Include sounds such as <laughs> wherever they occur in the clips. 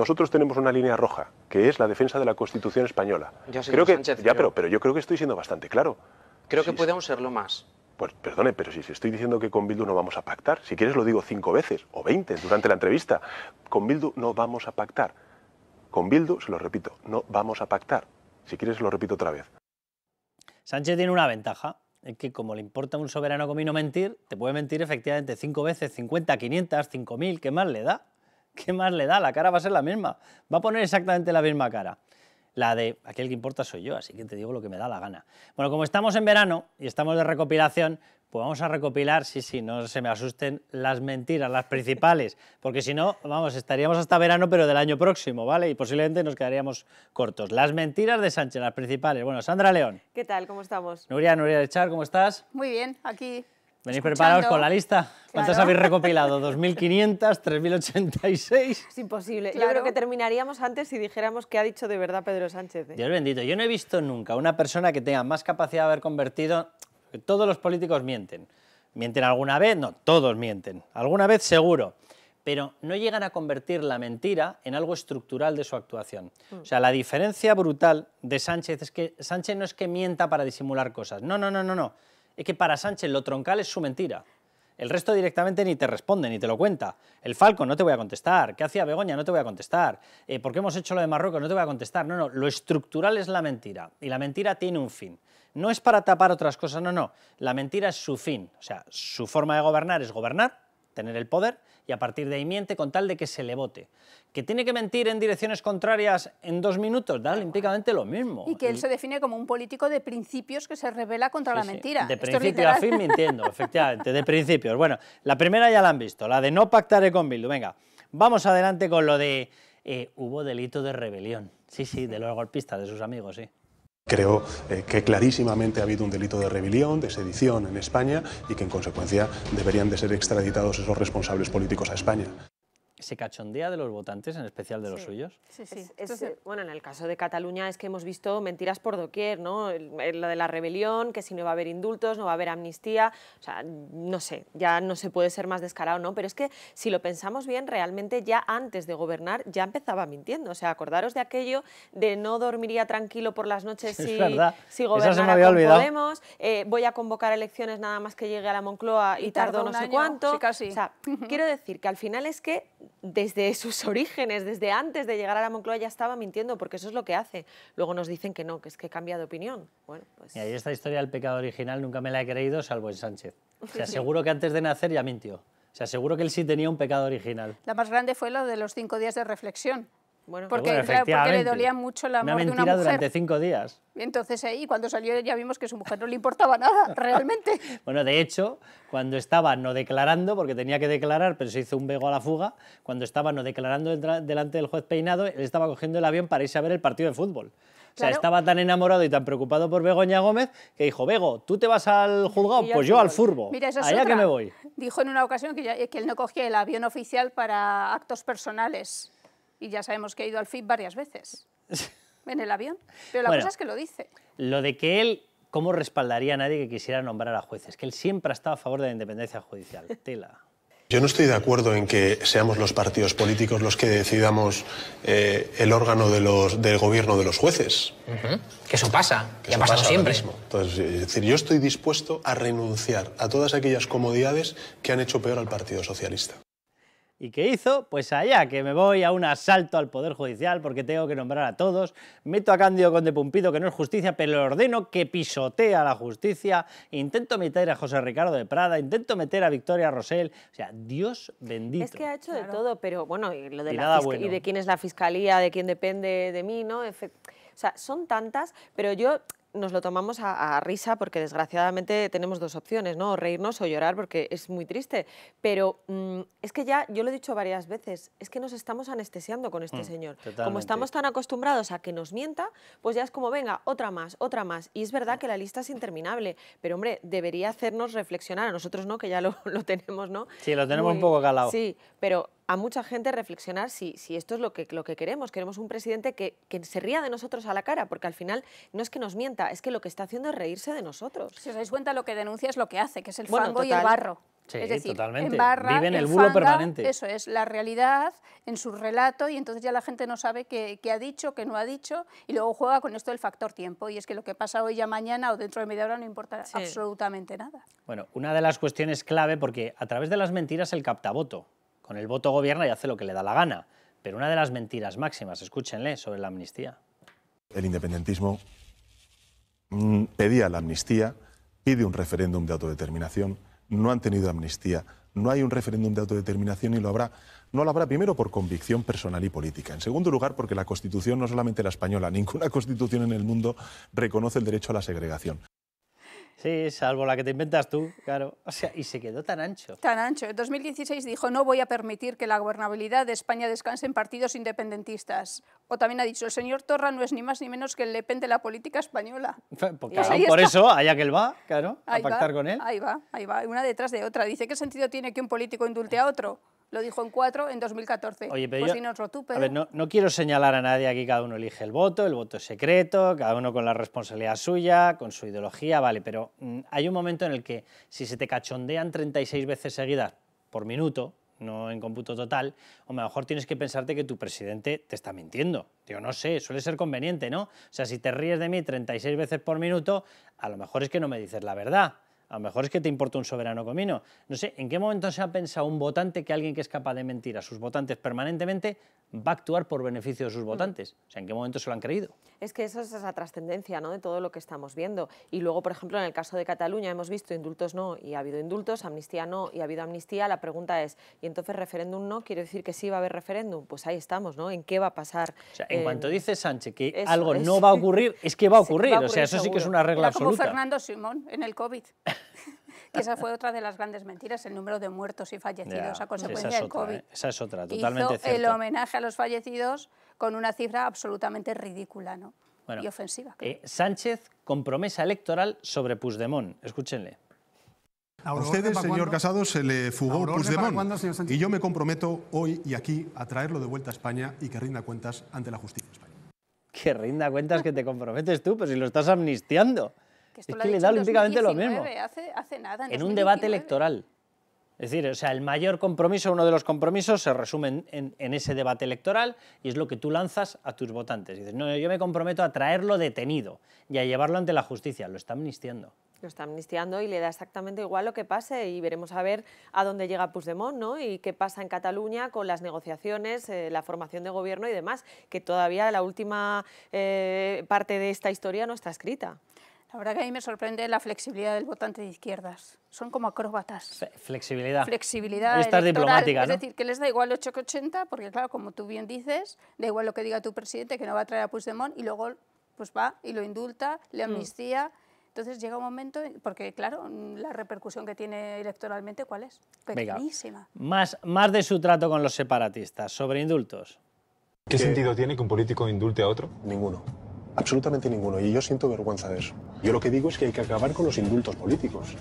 Nosotros tenemos una línea roja, que es la defensa de la Constitución española. creo que, ya, pero, pero yo creo que estoy siendo bastante claro. Creo que podemos serlo más. Pues perdone, pero si estoy diciendo que con Bildu no vamos a pactar, si quieres lo digo cinco veces o veinte durante la entrevista, con Bildu no vamos a pactar. Con Bildu, se lo repito, no vamos a pactar. Si quieres lo repito otra vez. Sánchez tiene una ventaja, es que como le importa a un soberano comino mentir, te puede mentir efectivamente cinco veces, cincuenta, quinientas, cinco mil, ¿qué más le da? ¿Qué más le da? La cara va a ser la misma. Va a poner exactamente la misma cara. La de aquel que importa soy yo, así que te digo lo que me da la gana. Bueno, como estamos en verano y estamos de recopilación, pues vamos a recopilar, sí, sí, no se me asusten las mentiras, las principales, <laughs> porque si no, vamos, estaríamos hasta verano, pero del año próximo, ¿vale? Y posiblemente nos quedaríamos cortos. Las mentiras de Sánchez, las principales. Bueno, Sandra León. ¿Qué tal? ¿Cómo estamos? Nuria, Nuria Lechar, ¿cómo estás? Muy bien, aquí ¿Venís preparados con la lista? ¿Cuántas habéis recopilado? ¿2.500? ¿3.086? Es imposible. Yo creo que terminaríamos antes si dijéramos qué ha dicho de verdad Pedro Sánchez. ¿eh? Dios bendito. Yo no he visto nunca una persona que tenga más capacidad de haber convertido... Todos los políticos mienten. ¿Mienten alguna vez? No, todos mienten. Alguna vez seguro. Pero no llegan a convertir la mentira en algo estructural de su actuación. Mm. O sea, la diferencia brutal de Sánchez es que Sánchez no es que mienta para disimular cosas. No, no, no, no, no es que para Sánchez lo troncal es su mentira. El resto directamente ni te responde, ni te lo cuenta. El Falco no te voy a contestar. ¿Qué hacía Begoña? No te voy a contestar. Eh, ¿Por qué hemos hecho lo de Marruecos? No te voy a contestar. No, no, lo estructural es la mentira. Y la mentira tiene un fin. No es para tapar otras cosas, no, no. La mentira es su fin. O sea, su forma de gobernar es gobernar tener el poder y a partir de ahí miente con tal de que se le vote. Que tiene que mentir en direcciones contrarias en dos minutos, da límpicamente lo mismo. Y que él se define como un político de principios que se revela contra la mentira. De principio a fin mintiendo, <laughs> efectivamente, de principios. Bueno, la primera ya la han visto, la de no pactaré con Bildu. Venga, vamos adelante con lo de eh, hubo delito de rebelión. Sí, sí, de los golpistas, de sus amigos, sí. Creo eh, que clarísimamente ha habido un delito de rebelión, de sedición en España y que en consecuencia deberían de ser extraditados esos responsables políticos a España se cachondea de los votantes, en especial de los suyos. Sí, sí. Eh, bueno, en el caso de Cataluña es que hemos visto mentiras por doquier, ¿no? Lo de la rebelión, que si no va a haber indultos, no va a haber amnistía, o sea, no sé, ya no se puede ser más descarado, ¿no? Pero es que si lo pensamos bien, realmente ya antes de gobernar ya empezaba mintiendo, o sea, acordaros de aquello de no dormiría tranquilo por las noches <laughs> si, gobernara con Podemos, eh, voy a convocar elecciones nada más que llegue a la Moncloa y, tardo no sé cuánto. O sea, <laughs> quiero decir que al final es que desde sus <laughs> orígenes, desde antes de llegar a la Moncloa ya estaba mintiendo, porque eso es lo que hace. Luego nos dicen que no, que es que cambia de opinión. Bueno, pues Y ahí esta historia del pecado original nunca me la he creído, salvo en Sánchez. Se aseguró <laughs> que antes de nacer ya mintió. Se aseguró que él sí tenía un pecado original. La más grande fue la de los cinco días de reflexión porque, le dolía mucho la amor de una mujer. durante cinco días. Y entonces ahí, cuando salió, ya vimos que su mujer no le importaba nada, <laughs> realmente. bueno, de hecho, cuando estaba no declarando, porque tenía que declarar, pero se hizo un vego a la fuga, cuando estaba no declarando delante del juez peinado, él estaba cogiendo el avión para irse a ver el partido de fútbol. O sea, estaba tan enamorado y tan preocupado por Begoña Gómez que dijo, Bego, tú te vas al juzgado, pues yo al furbo. Mira, esa es Allá que me voy. Dijo en una ocasión que, que él no cogía el avión oficial para actos personales. Y ya sabemos que ha ido al FIP varias veces <laughs> en el avión. Pero la cosa es que lo dice. Lo de que él, ¿cómo respaldaría a nadie que quisiera nombrar a jueces? Que él siempre ha estado a favor de la independencia judicial. <laughs> Tela. Yo no estoy de acuerdo en que seamos los partidos políticos los que decidamos eh, el órgano del gobierno de los jueces. Que eso pasa, que ha pasado siempre. decir, yo estoy dispuesto a renunciar a todas aquellas comodidades que han hecho peor al Partido Socialista. ¿Y qué hizo? Pues allá, que me voy a un asalto al Poder Judicial porque tengo que nombrar a todos, meto a Cándido Conde Pumpido, que no es justicia, pero le ordeno que pisotea la justicia, intento meter a José Ricardo de Prada, intento meter a Victoria Rosell, o sea, Dios bendito. Es que ha hecho de todo, pero bueno, y lo de de quién es la fiscalía, de quién depende de mí, ¿no? o sea, son tantas, pero yo nos lo tomamos a, risa porque desgraciadamente tenemos dos opciones, ¿no? O reírnos o llorar porque es muy triste. Pero mm, es que ya, yo lo he dicho varias veces, es que nos estamos anestesiando con este mm, señor. Como estamos tan acostumbrados a que nos mienta, pues ya es como, venga, otra más, otra más. Y es verdad mm. que la lista es interminable, pero hombre, debería hacernos reflexionar, a nosotros no, que ya lo, <laughs> lo tenemos, ¿no? Sí, lo tenemos un poco calado. Sí, pero a mucha gente reflexionar si, esto es lo que, lo que queremos. Queremos un presidente que, se ría de nosotros a la cara, porque al final no es que nos mienta, es que lo que está haciendo es reírse de nosotros. Si os dais cuenta, lo que denuncia es lo que hace, que es el fango y el barro. es decir, totalmente. en el bulo permanente. Eso es, la realidad en su relato y entonces ya la gente no sabe qué, ha dicho, qué no ha dicho y luego juega con esto del factor tiempo y es que lo que pasa hoy ya mañana o dentro de media hora no importa absolutamente nada. Bueno, una de las cuestiones clave porque a través de las mentiras el captavoto, con el voto gobierna y hace lo que le da la gana. Pero una de las mentiras máximas, escúchenle, sobre la amnistía. El independentismo mm, pedía la amnistía, pide un referéndum de autodeterminación, no han tenido amnistía, no hay un referéndum de autodeterminación y lo habrá. No lo habrá primero por convicción personal y política. En segundo lugar, porque la Constitución, no solamente la española, ninguna <laughs> Constitución en el mundo reconoce el derecho a la segregación. Sí, salvo la que te inventas tú, claro. O sea, y se quedó tan ancho. Tan ancho. En 2016 dijo, no voy a permitir que la gobernabilidad de España descanse en partidos independentistas. O también ha dicho, el señor Torra no es ni más ni menos que el Le de la política española. Pues por eso, allá que él va, claro, a pactar con él. Ahí va, ahí va, una detrás de otra. Dice, ¿qué sentido tiene que un político indulte a otro? lo dijo en cuatro en 2014. Oye, pero pues yo, no quiero señalar a nadie aquí, cada uno elige el voto, el voto es secreto, cada uno con la responsabilidad suya, con su ideología, vale, pero mm, hay un momento en el que si se te cachondean 36 veces seguidas por minuto, no en cómputo total, o mejor tienes que pensarte que tu presidente te está mintiendo. Yo no sé, suele ser conveniente, ¿no? O sea, si te ríes de mí 36 veces por minuto, a lo mejor es que no me dices la verdad. A lo mejor es que te importa un soberano comino. No sé, ¿en qué momento se ha pensado un votante que alguien que es capaz de mentir a sus votantes permanentemente va a actuar por beneficio de sus mm. votantes? O sea, ¿en qué momento se lo han creído? Es que eso es esa trascendencia ¿no? de todo lo que estamos viendo. Y luego, por ejemplo, en el caso de Cataluña hemos visto indultos no y ha habido indultos, amnistía no y ha habido amnistía. La pregunta es, ¿y entonces referéndum no? ¿Quiere decir que sí va a haber referéndum? Pues ahí estamos, ¿no? ¿En qué va a pasar? O sea, en cuanto eh, dice Sánchez que algo no va a ocurrir, es que va a <laughs> ocurrir. o sea, eso sí que es una regla como Fernando Simón en el COVID. <laughs> <laughs> que esa fue otra de las grandes mentiras, el número de muertos y fallecidos a consecuencia del COVID. ¿eh? esa es otra, totalmente Hizo el homenaje a los fallecidos con una cifra absolutamente ridícula ¿no? y ofensiva. Eh, Sánchez con promesa electoral sobre Puigdemont. Escúchenle. A usted, señor Casado, se le fugó Puigdemont. y yo me comprometo hoy y aquí a traerlo de vuelta a España y que rinda cuentas ante la justicia española. Que rinda cuentas que te comprometes tú, pero si lo estás amnistiando es que le da olímpicamente lo mismo. en, un debate electoral. Es decir, o sea, el mayor compromiso, uno de los compromisos, se resume en, ese debate electoral y es lo que tú lanzas a tus votantes. dices, no, yo me comprometo a traerlo detenido y a llevarlo ante la justicia. Lo está amnistiando. Lo está amnistiando y le da exactamente igual lo que pase y veremos a ver a dónde llega Puigdemont ¿no? y qué pasa en Cataluña con las negociaciones, eh, la formación de gobierno y demás, que todavía la última eh, parte de esta historia no está escrita. La verdad que a mí me sorprende la flexibilidad del votante de izquierdas. Son como acróbatas. Flexibilidad. Flexibilidad. Estas diplomáticas. ¿no? Es decir, que les da igual 8 que 80, porque claro, como tú bien dices, da igual lo que diga tu presidente, que no va a traer a Puigdemont, y luego pues va y lo indulta, le mm. amnistía. Entonces llega un momento, porque claro, la repercusión que tiene electoralmente, ¿cuál es? Pequeñísima. más, más de su trato con los separatistas, sobre indultos. ¿Qué sentido tiene que un político indulte a otro? Ninguno. Absolutamente ninguno. Y yo siento vergüenza de eso. Yo lo que digo es que hay que acabar con los indultos políticos.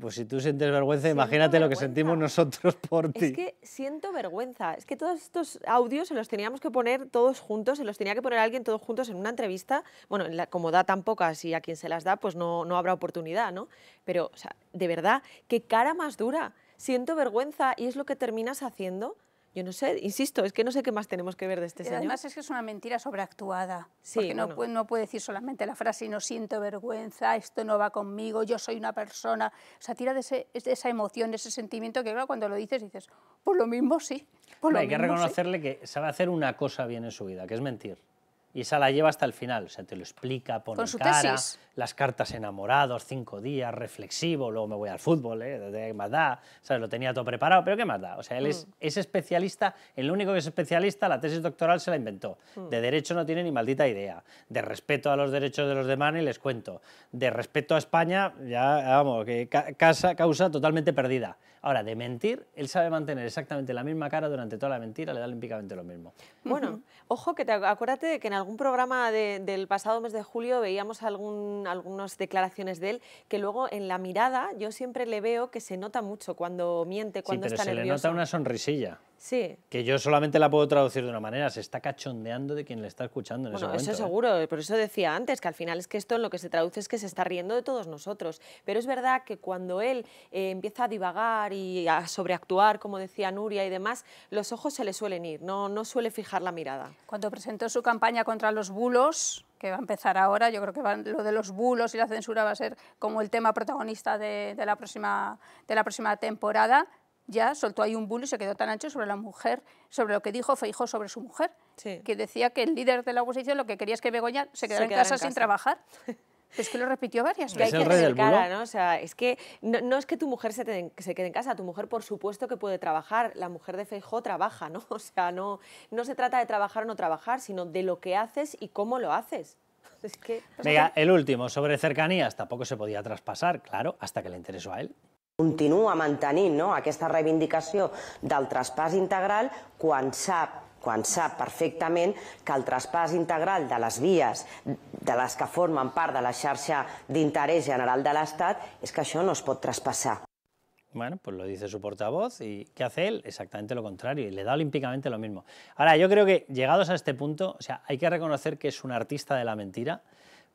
Pues si tú sientes vergüenza, imagínate lo que sentimos nosotros por ti. Es que siento vergüenza. Es que todos estos audios se los teníamos que poner todos juntos, se los tenía que poner alguien todos juntos en una entrevista. Bueno, como da tan pocas y a quien se las da, pues no, no habrá oportunidad, ¿no? Pero, o sea, de verdad, qué cara más dura. Siento vergüenza y es lo que terminas haciendo. Yo no sé, insisto, es que no sé qué más tenemos que ver de este señor. Además es que es una mentira sobreactuada, sí, porque no, puede decir solamente la frase no siento vergüenza, esto no va conmigo, yo soy una persona. O sea, tira de, esa emoción, de ese sentimiento que claro, cuando lo dices dices, por lo mismo sí. Por lo Hay que reconocerle que sabe hacer una cosa bien en su vida, que es mentir y esa la lleva hasta el final, o sea, te lo explica, pone ¿Con cara, las cartas enamorados, cinco días, reflexivo, luego me voy al fútbol, ¿eh? ¿qué más da? ¿Sabes? Lo tenía todo preparado, pero ¿qué más da? O sea, él es, mm. especialista, el único que es especialista, la tesis doctoral se la inventó. Mm. De derecho no tiene ni maldita idea, de respeto a los derechos de los demás y les cuento, de respeto a España, ya, vamos, que causa totalmente perdida. Ahora, de mentir, él sabe mantener exactamente la misma cara durante toda la mentira, le da olímpicamente lo mismo. Bueno, ojo, que te, acuérdate de que en algún programa del pasado mes de julio veíamos algún, algunas declaraciones de él, que luego en la mirada yo siempre le veo que se nota mucho cuando miente, cuando se le nota una sonrisilla. Que yo solamente la puedo traducir de una manera, se está cachondeando de quien le está escuchando en ese momento. Eso ¿eh? seguro, por eso decía antes que al final es que esto en lo que se traduce es que se está riendo de todos nosotros. Pero es verdad que cuando él eh, empieza a divagar y a sobreactuar, como decía Nuria y demás, los ojos se le suelen ir, no, no suele fijar la mirada. Cuando presentó su campaña contra los bulos, que va a empezar ahora. Yo creo que lo de los bulos y la censura va a ser como el tema protagonista la, próxima, de la próxima temporada ya soltó ahí un bulo y se quedó tan ancho sobre la mujer, sobre lo que dijo Feijó sobre su mujer, que decía que el líder de la oposición lo que quería es que Begoña se quedara, en, casa sin trabajar. <laughs> Es que lo repitió varias veces. hay que ¿no? O sea, es que no, es que tu mujer se, quede en casa, tu mujer por supuesto que puede trabajar, la mujer de Feijó trabaja, ¿no? <laughs> O sea, no, no se trata de trabajar o no trabajar, sino de lo que haces y cómo lo haces. <laughs> Pues es que, el último, sobre cercanías, tampoco se podía traspasar, claro, hasta que le interesó a él. continua mantenint no, aquesta reivindicació del traspàs integral quan sap quan sap perfectament que el traspàs integral de les vies de les que formen part de la xarxa d'interès general de l'Estat és que això no es pot traspassar. Bueno, pues lo dice su portavoz y ¿qué hace él? Exactamente lo contrario, y le da olímpicamente lo mismo. Ahora, yo creo que llegados a este punto, o sea, hay que reconocer que es un artista de la mentira,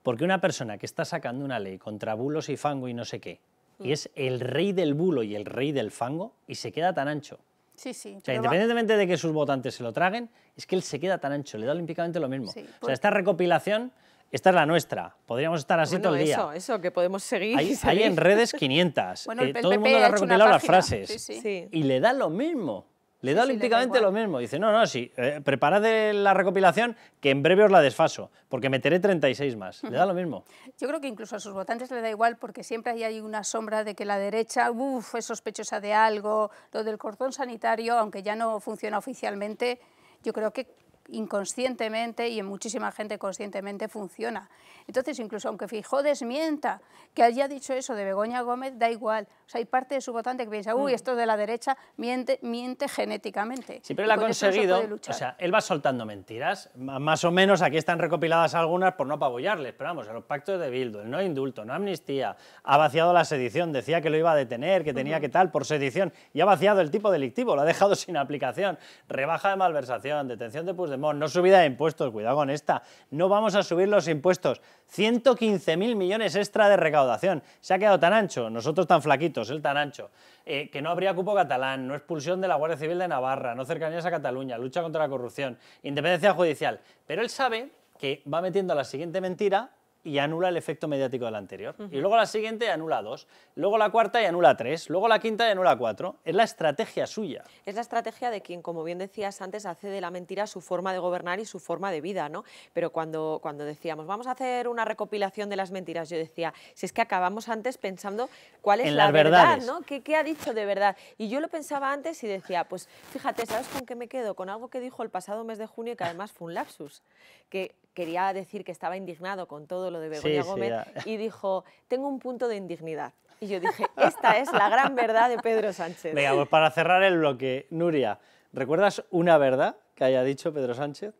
porque una persona que está sacando una ley contra bulos y fango y no sé qué, Mm. y es el rey del bulo y el rey del fango y se queda tan ancho. Sí, sí. O sea, independientemente de que sus votantes se lo traguen, es que él se queda tan ancho, le da olímpicamente lo mismo. O sea, pues esta recopilación, esta es la nuestra. Podríamos estar así todo el día. Eso, eso, que podemos seguir. Hay, en redes 500. <laughs> bueno, todo el mundo le ha, las frases. Y le da lo mismo. Le da lo mismo. Dice, no, no, sí, eh, preparad la recopilación que en breve os la desfaso, porque meteré 36 más. Le da lo mismo. <laughs> Yo creo que incluso a sus votantes le da igual, porque siempre ahí hay una sombra de que la derecha, uff, es sospechosa de algo. Lo del cordón sanitario, aunque ya no funciona oficialmente, yo creo que inconscientemente y en muchísima gente conscientemente funciona. Entonces, incluso aunque Fijó desmienta que haya dicho eso de Begoña Gómez, da igual, o sea, hay parte de su votante que piensa, uy, mm. esto de la derecha miente, miente genéticamente. Sí, pero él ha conseguido, o sea, él va soltando mentiras, más o menos aquí están recopiladas algunas por no apabullarles, pero vamos, los pactos de Bildu, el no indulto, no amnistía, ha vaciado la sedición, decía que lo iba a detener, que tenía que tal, por sedición, y ha vaciado el tipo delictivo, lo ha dejado <laughs> sin aplicación, rebaja de malversación, detención de Puigdemont, no subida de impuestos, cuidado con esta, no vamos a subir los impuestos, 115.000 millones extra de recaudación, se ha quedado tan ancho, nosotros tan flaquitos, el ancho, eh, que no habría cupo catalán, no expulsión de la Guardia Civil de Navarra, no cercanías a Cataluña, lucha contra la corrupción, independencia judicial. Pero él sabe que va metiendo la siguiente mentira y anula el efecto mediático del anterior. Y luego la siguiente anula dos, luego la cuarta y anula tres, luego la quinta y anula cuatro. Es la estrategia suya. Es la estrategia de quien, como bien decías antes, hace de la mentira su forma de gobernar y su forma de vida, ¿no? Pero cuando, cuando decíamos, vamos a hacer una recopilación de las mentiras, yo decía, si es que acabamos antes pensando cuál es la verdad, ¿no? ¿Qué, ha dicho de verdad? Y yo lo pensaba antes y decía, pues fíjate, ¿sabes con qué me quedo? Con algo que dijo el pasado mes de junio y que además fue un lapsus, que quería decir que estaba indignado con todo lo de Begoña Gómez y dijo, tengo un punto de indignidad. Y yo dije, <laughs> esta es la gran verdad de Pedro Sánchez. Venga, pues para cerrar el bloque, Nuria, ¿recuerdas una verdad que haya dicho Pedro Sánchez?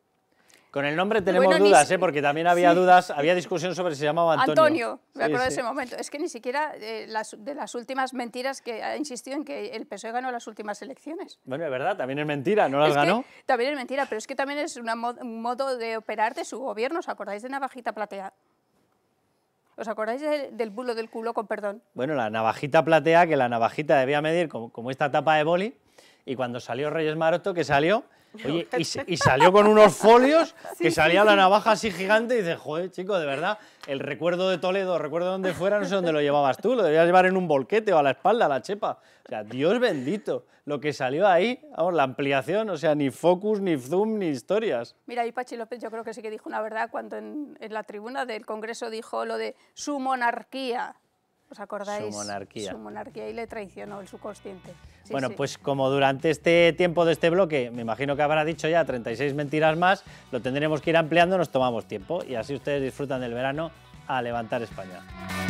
Con el nombre tenemos dudas, ¿eh? porque también había dudas, había discusión sobre si se llamaba Antonio. Antonio, me acuerdo de ese momento. Es que ni siquiera eh, las, de las últimas mentiras que ha insistido en que el PSOE ganó las últimas elecciones. Bueno, es verdad, también es mentira, no las ganó. también es mentira, pero es que también es un modo de operar de su gobierno. ¿Os acordáis de Navajita Platea? ¿Os acordáis del, bulo del culo con perdón? Bueno, la navajita platea, que la navajita debía medir como, como esta tapa de boli, y cuando salió Reyes Maroto, que salió <laughs> y, salió con <laughs> unos folios que salía la navaja así gigante y dice joder, chico, de verdad, el recuerdo de Toledo, recuerdo donde fuera, no sé dónde lo llevabas tú, lo debías llevar en un bolquete o a la espalda, a la chepa. O sea, Dios bendito, lo que salió ahí, vamos, la ampliación, o sea, ni focus, ni zoom, ni historias. Mira, y Pachi López yo creo que sí que dijo una verdad cuando en, en la tribuna del Congreso dijo lo de su monarquía ¿Os acordáis? Su monarquía. Su monarquía y le traicionó el subconsciente. bueno, pues como durante este tiempo de este bloque, me imagino que habrá dicho ya 36 mentiras más, lo tendremos que ir ampliando, nos tomamos tiempo y así ustedes disfrutan del verano a levantar España.